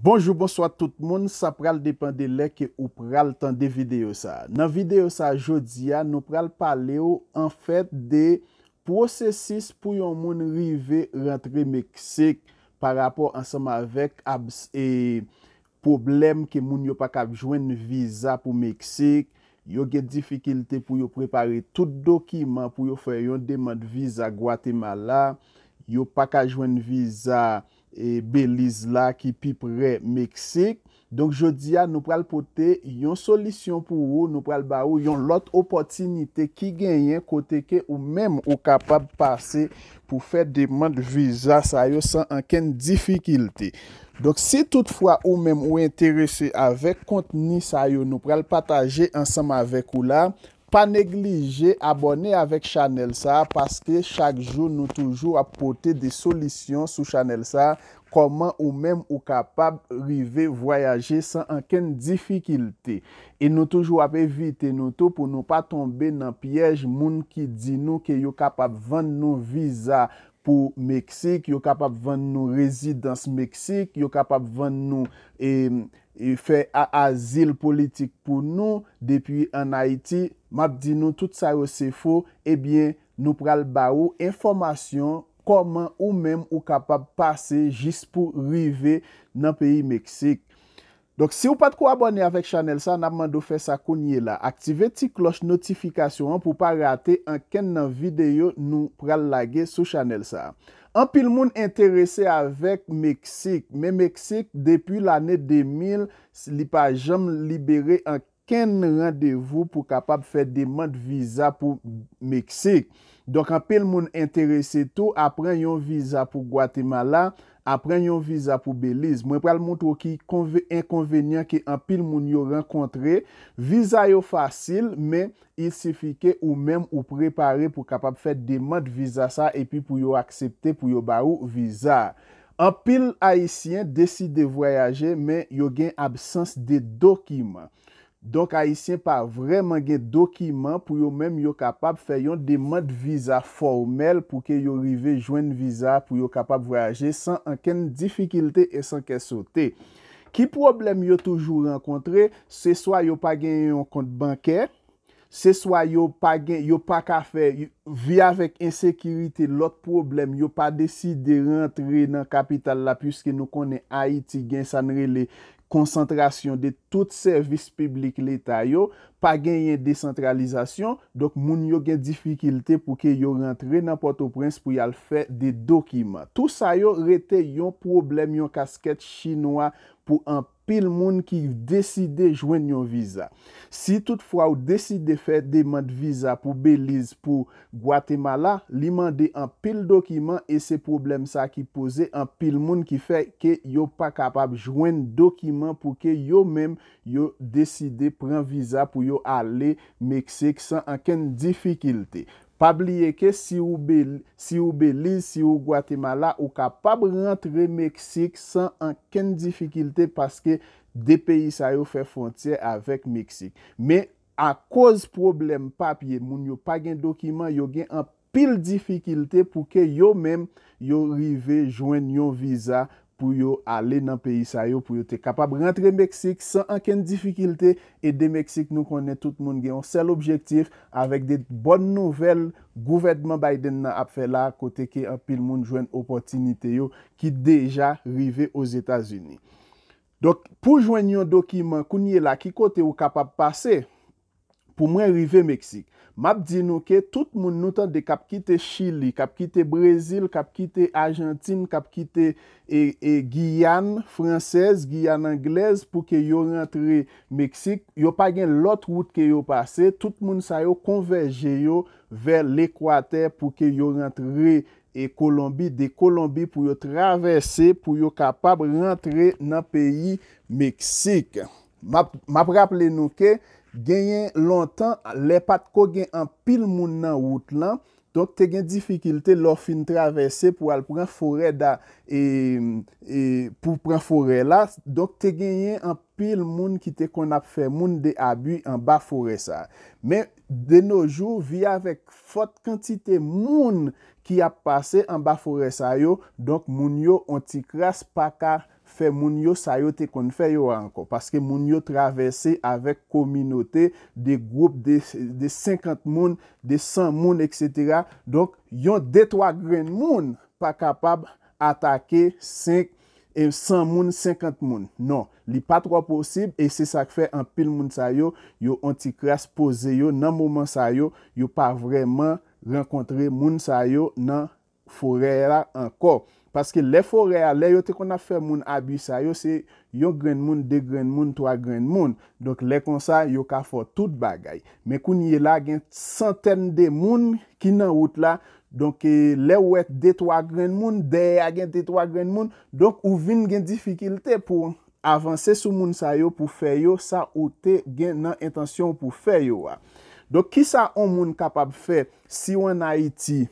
Bonjou, bonsoit tout moun, sa pral depande lek ke ou pral tan de videyo sa. Nan videyo sa jodia, nou pral pale ou an fèt de prosesis pou yon moun rive rentre Meksik par rapor ansama vek a bse problem ke moun yon pa ka jwen viza pou Meksik yon gen difikilte pou yon prepare tout dokiman pou yon fè yon deman viza Guatemala yon pa ka jwen viza E Belize la ki pi pre Meksik Donk jodi ya nou pral pote yon solisyon pou ou Nou pral ba ou yon lot opotinite ki genyen Kote ke ou menm ou kapab pase pou fe demand viza sa yo san anken difikilte Donk si toutfwa ou menm ou interese avek kontini sa yo Nou pral pataje ansam avek ou la Pa neglije abone avèk chanel sa, paske chak jou nou toujou apote de solisyon sou chanel sa, koman ou mèm ou kapab rive voyaje san anken difikilte. E nou toujou apè vite nou tou pou nou pa tombe nan piyej moun ki di nou ke yo kapab vende nou viza. Pou Meksik, yo kapap vande nou rezidans Meksik, yo kapap vande nou e, e fe a azil politik pou nou. Depi an Haiti, map di nou tout sa yo se fo, ebyen nou pral ba ou informasyon koman ou menm ou kapap pase jist pou rive nan peyi Meksik. Donk si ou pat ko abone avèk chanel sa, nan mandou fè sa konye la. Aktive ti kloch notifikasyon pou pa rate an ken nan videyo nou pral lage sou chanel sa. An pil moun interese avèk Meksik. Men Meksik depi l anè 2000, li pa jom libere an ken randevou pou kapab fè deman visa pou Meksik. Donk an pil moun interese tou apren yon visa pou Guatemala. apren yon viza pou Belize. Mwen pral mont wou ki konve, enkonvenyan ki an pil moun yon renkontre, viza yo fasil, men il sifike ou menm ou prepare pou kapap fè deman viza sa epi pou yon aksepte, pou yon barou viza. An pil Haitien deside voyaje, men yon gen absens de dokima. Donk Haitien pa vreman gen dokiman pou yo mèm yo kapap fè yon demand visa formel pou ke yo rive jwen visa pou yo kapap voyaje san anken difikilte e san kesote. Ki problem yo toujou renkontre se swa yo pa gen yon kont bankè, se swa yo pa ka fè vi avèk ensekiritè lòt problem yo pa deside rentre nan kapital la pwiske nou konen Haiti gen sanre le kapital. konsantrasyon de tout servis piblik l'Eta yo pa genye decentralizasyon, dok moun yo gen difficulte pou ke yo rentre nan Port-au-Prince pou yal fe de dokiman. Tou sa yo rete yon problem, yon kasket chinois pou an pil moun ki deside jwen yon visa. Si toutfwa ou deside fe deman de visa pou Belize, pou Guatemala, li mande an pil dokiman, e se problem sa ki pose an pil moun ki fe ke yo pa kapab jwen dokiman pou ke yo men yo deside pren visa pou yo ale Meksik san an ken difikilte. Pab liye ke si ou Belize, si ou Guatemala, ou kapab rentre Meksik san an ken difikilte paske de peyi sa yo fe frontye avèk Meksik. Me a koz problem papye, moun yo pa gen dokiman, yo gen an pil difikilte pou ke yo mem yo rive jwen yon viza pou yo ale nan peyi sa yo, pou yo te kapab rentre Meksik, san anken difikilte, e de Meksik nou konen tout moun gen yon sel objektif, avek de bon nouvel gouvedman Biden nan apfe la, kote ke apil moun jwen opotinite yo, ki deja rive os Etats-Unis. Dok, pou jwen yon dokiman, kounye la, ki kote yo kapab pase, pou mwen rive Meksik. Map di nou ke, tout moun nou tan de kap kite Chile, kap kite Brazil, kap kite Argentine, kap kite e, e, Guyane fransez, Guyane anglez, pou ke yo rentre Meksik. Yo pa gen lot route ke yo pase, tout moun sa yo konveje yo ver l'ekwater pou ke yo rentre e Kolombi, de Kolombi pou yo travesse, pou yo kapab rentre nan peyi Meksik. Map raple nou ke, Genyen lontan, le pat ko genyen an pil moun nan wout lan, donk te genyen difikilte lor fin travese pou al pran fore da, e, e, pou pran fore la, donk te genyen an pil moun ki te kon ap fe moun de abu an ba fore sa. Men, de noujou, vi avek fote kantite moun ki ap pase an ba fore sa yo, donk moun yo an ti kras paka moun. Fè moun yo sa yo te kon fè yo anko. Paske moun yo travesè avèk kominote de group de 50 moun, de 100 moun, etc. Donk, yon detwa gren moun pa kapab atake 5, 100 e moun, 50 moun. Non, li pa troa posib. E se sa k fè an pil moun sa yo, yo antikras pose yo nan mouman sa yo. Yo pa vreman renkontre moun sa yo nan moun. forey la ankor. Paske le forey la, le yo te kon a fe moun abi sa yo, se yon gren moun, de gren moun, to a gren moun. Donk le kon sa, yo ka fo tout bagay. Men koun ye la gen centen de moun ki nan out la, donk le wet de to a gren moun, de a gen de to a gren moun, donk ou vin gen difikilte pou avanse sou moun sa yo pou fe yo, sa ou te gen nan intansyon pou fe yo wa. Donk ki sa on moun kapab fe, si yo nan Haiti,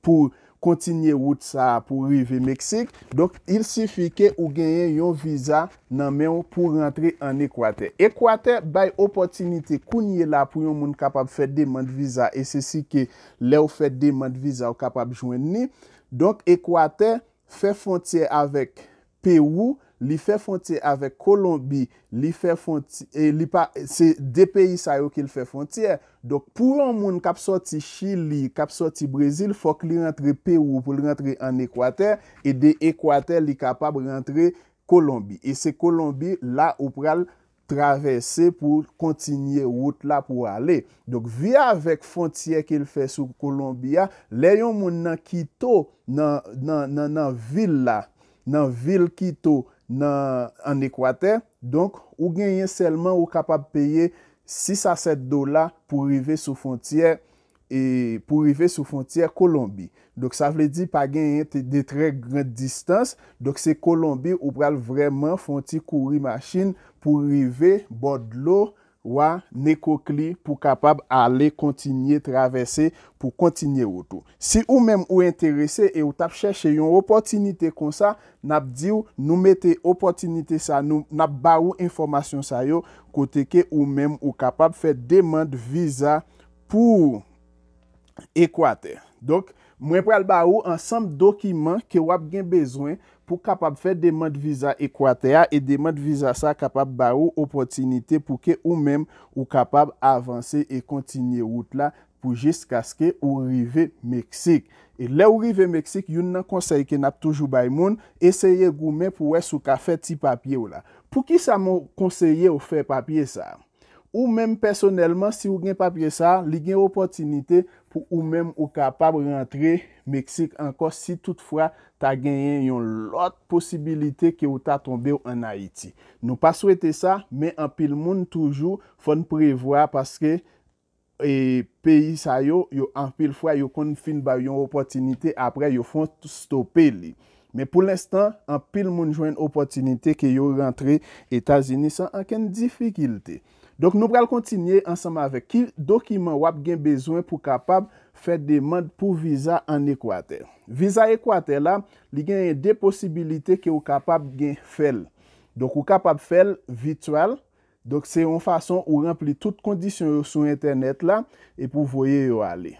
pou kontinye wout sa pou rive Meksik. Donk il sifi ke ou genyen yon viza nan men ou pou rentre an Ekwate. Ekwate bay opotinite kounye la pou yon moun kapab fè demand viza e sè si ke le ou fè demand viza ou kapab jwen ni. Donk Ekwate fè fontye avèk Pèwou li fè fontyè avèk Kolombi, li fè fontyè, e se de peyi sa yo ki l fè fontyè, e. dok pou yon moun kap soti Chile, kap soti Brazil, fòk li rentre Peru pou rentre an Ekwater, e de Ekwater li kapab rentre Kolombi. E se Kolombi la ou pral travesse pou kontinye wout la pou ale. Dok vi avèk fontyè e ki l fè sou Kolombia, le yon moun nan kito nan vil la, nan vil kito, nan ekwater, donk ou genyen selman ou kapab peye 6 a 7 dola pou rive sou fontier pou rive sou fontier Kolombi. Dok sa vle di pa genyen te de tre grand distans, dok se Kolombi ou pral vreman fonti kouri machin pou rive bode lor wa neko kli pou kapab ale kontinye travese pou kontinye wotou. Si ou mèm ou enterese e ou tap chèche yon opotinite kon sa, nap diw nou mette opotinite sa nou nap ba ou informasyon sa yo kote ke ou mèm ou kapab fè demande viza pou Ekwater. Dok, Mwen pral ba ou ansanm dokiman ke wap gen bezwen pou kapab fè demant viza Ekwatea e demant viza sa kapab ba ou opotinite pou ke ou men ou kapab avanse e kontinye wout la pou jist kaskè ou rive Meksik. E le ou rive Meksik, yon nan konseye ke nap toujou bay moun, eseye gou men pou wè sou ka fè ti papye ou la. Pou ki sa moun konseye ou fè papye sa? Ou menm personelman, si ou gen papye sa, li gen opotinite pou ou menm ou kapab rentre Meksik anko si toutfwa ta genyen yon lot posibilite ke ou ta tombe ou an Haiti. Nou pa swete sa, men an pil moun toujou fon prevoa paske e, peyi sa yo, an pil fwa yo konfin ba yon opotinite apre yo fon stope li. Men pou l'instant, an pil moun jwen opotinite ke yo rentre Etasini san anken difikilte. Donk nou pral kontinye ansanman avek ki dokiman wap gen bezwen pou kapab fè demand pou visa an Ekwater. Visa Ekwater la li genye de posibilite ke ou kapab gen fel. Donk ou kapab fel vitual. Donk se yon fason ou rempli tout kondisyon sou internet la e pou voye yo ale.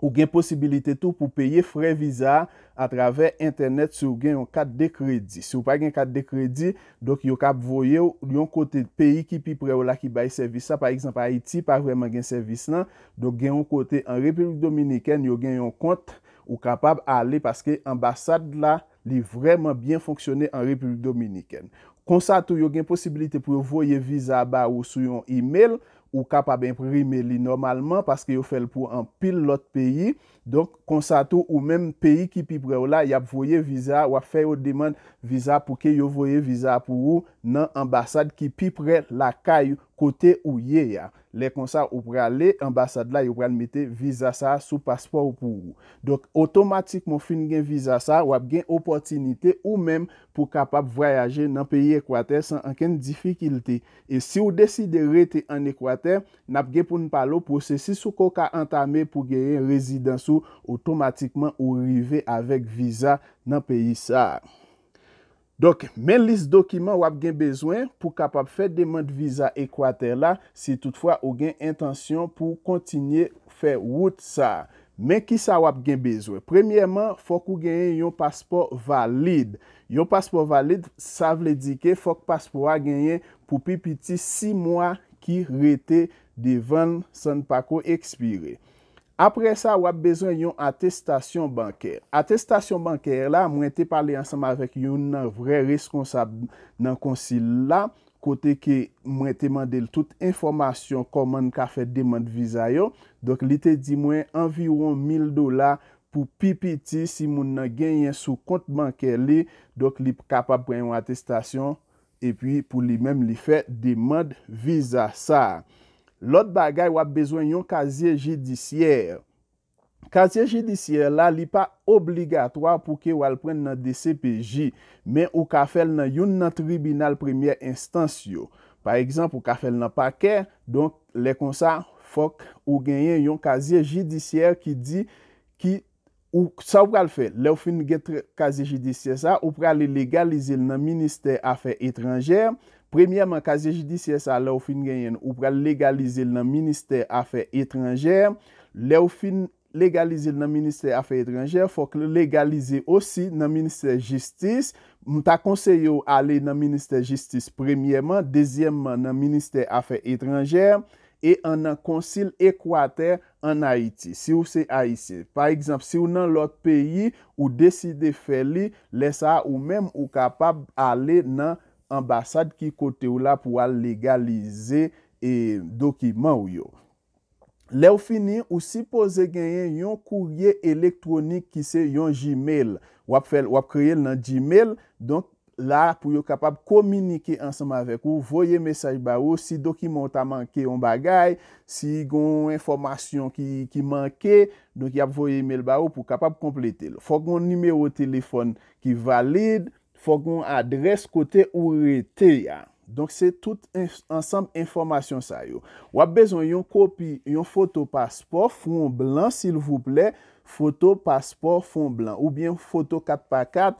Ou gen posibilite tou pou peye fre viza a traver internet sou gen yon kat de kredi. Sou pa gen kat de kredi, dok yo kap voye yon kote peyi ki pi pre ou la ki baye servisa. Par ekzampa Haiti pa vreman gen servis la. Dok gen yon kote an Republik Dominikene, yo gen yon kont ou kapab ale. Paske ambasade la li vreman bien fonksyone an Republik Dominikene. Konsa tou yo gen posibilite pou yo voye viza ba ou sou yon email. ou kapap imprime li normalman paske yo fel pou an pil lot peyi donk konsato ou men peyi ki pi pre ou la yap voye viza wap fe yo deman viza pou ke yo voye viza pou ou nan ambasad ki pi pre la kayu kote ou ye ya. Le konsato ou pre ale ambasad la yo pre an mette viza sa sou paspor pou ou. Donk otomatikman fin gen viza sa wap gen opotinite ou men pou kapap voyaje nan peyi ekwate san anken difikilte e si ou deside rete an ekwate nap gen pou nou palo pou se si sou ko ka antame pou genye rezidansou otomatikman ou rive avèk viza nan peyi sa. Dok, men lis dokiman wap gen bezwen pou kapap fè deman de viza ekwater la si toutfwa ou gen intansyon pou kontinye fè wout sa. Men ki sa wap gen bezwen? Premiyèman, fòk ou genye yon paspor valid. Yon paspor valid, savle dike fòk paspor a genye pou pi piti 6 mwa ki rete di van san pa ko ekspire. Apre sa wap bezon yon atestasyon banker. Atestasyon banker la, mwen te pale ansama vek yon nan vre responsab nan konsil la, kote ki mwen te mandel tout informasyon koman ka fe deman vizayon, dok li te di mwen anviron 1000 dola pou pipiti si moun nan genyen sou kont banker li, dok li kapab preyon atestasyon banker. epi pou li mem li fe demad viza sa. Lot bagay wap bezwen yon kaziye jidisye. Kaziye jidisye la li pa obligatwa pou ke wal pren nan DCPJ, men ou ka fel nan yon nan tribunal premier instans yo. Par ekzamp ou ka fel nan pa kè, donk le konsa fok ou genyen yon kaziye jidisye ki di ki Ou sa ou pral fe, lè ou fin gètre kazi jidisye sa ou pral legalize l nan Ministè Afer Etranjer. Premiyèman, kazi jidisye sa lè ou fin genyen ou pral legalize l nan Ministè Afer Etranjer. Lè ou fin legalize l nan Ministè Afer Etranjer, fòk l legalize osi nan Ministè Jistis. Mta konseyo alè nan Ministè Jistis premiyèman, dezyèman nan Ministè Afer Etranjer. E an an konsil ekwater an Haiti. Si ou se Haitien. Par exemple, si ou nan lot peyi ou deside fe li, lesa ou menm ou kapab ale nan ambasad ki kote ou la pou al legalize e, dokiman ou yo. Le ou fini, ou si pose genyen yon kourye elektronik ki se yon Gmail. Wap kreye nan Gmail. Donk. la pou yo kapap komunike ansanm avek ou, voye mesaj ba ou, si dokumenta manke yon bagay, si yon informasyon ki manke, donk yap voye email ba ou pou kapap komplete. Fok yon nimeyo telefon ki valide, fok yon adres kote ou rete ya. Donk se tout ansanm informasyon sa yo. Wap bezon yon kopi, yon foto paspor fon blan, sil vouple, foto paspor fon blan, ou bien foto 4x4,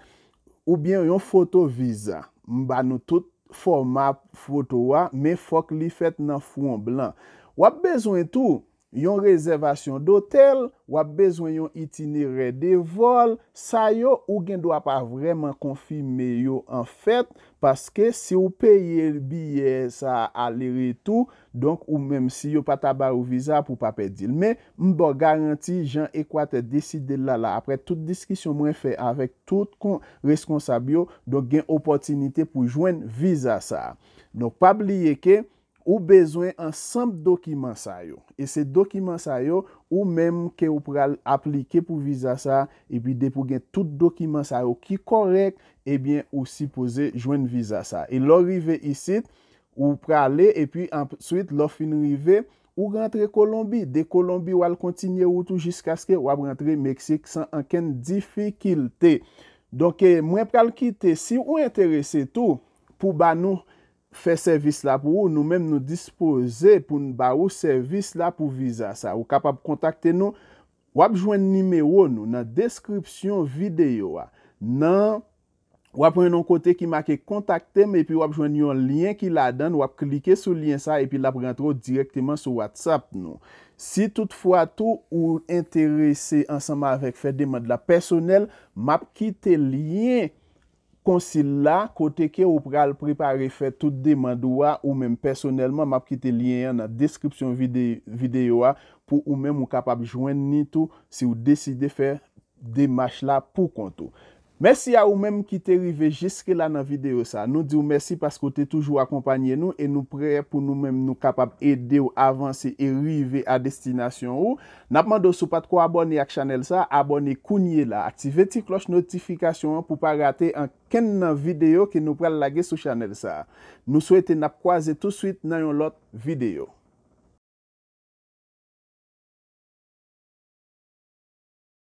Ou byen yon foto viza, mba nou tout forma foto wa, men fok li fet nan foun blan. Wap bezon etou? Yon rezervasyon dotel, wap bezwen yon itinire de vol, sa yo ou gen dwa pa vreman konfime yo an fèt, paske se ou peye biye sa aler etou, donk ou menm si yo pa tabar ou viza pou pa pedil. Men, mbo garanti, jan ekwate deside lala apre tout diskisyon mwen fè avèk tout kon reskonsab yo, donk gen opotinite pou jwen viza sa. Donk pabliye ke... ou bezwen ansanp dokiman sa yo. E se dokiman sa yo, ou menm ke ou pral aplike pou viza sa, epi depou gen tout dokiman sa yo ki korek, ebyen ou sipoze jwen viza sa. E lo rive isit, ou prale, epi answit lo fin rive, ou rentre Kolombi. De Kolombi wal kontinye woutou jiska ske wap rentre Meksik san anken difikilte. Donke mwen pral kite, si ou enterese tou, pou banou, Fè servis la pou ou, nou menm nou dispose pou nou ba ou servis la pou viza sa. Ou kapap kontakte nou, wap jwen nime ou nou nan deskripsyon videyo a. Nan, wap ren nou kote ki ma ke kontakte, me epi wap jwen yon lien ki la dan, wap klike sou lien sa, epi la prentro direktyman sou WhatsApp nou. Si toutfwa tou ou interese ansama avek fè deman la personel, map kite lien. Konsil la kote ke ou pral prepare fe tout demand ou a ou men personelman map ki te lyen yan nan deskripsyon videyo a pou ou men mou kapab jwen ni tou si ou deside fe demache la pou kontou. Mersi a ou menm ki te rive jiske la nan video sa. Nou di ou mersi paske ou te toujou akompanyen nou e nou pre pou nou menm nou kapap ede ou avanse e rive a destinasyon ou. Napman do sou pat ko abone ak chanel sa, abone kounye la. Aktive ti kloch notifikasyon pou pa rate an ken nan video ki nou pre lage sou chanel sa. Nou souete napkwaze tout suite nan yon lot video.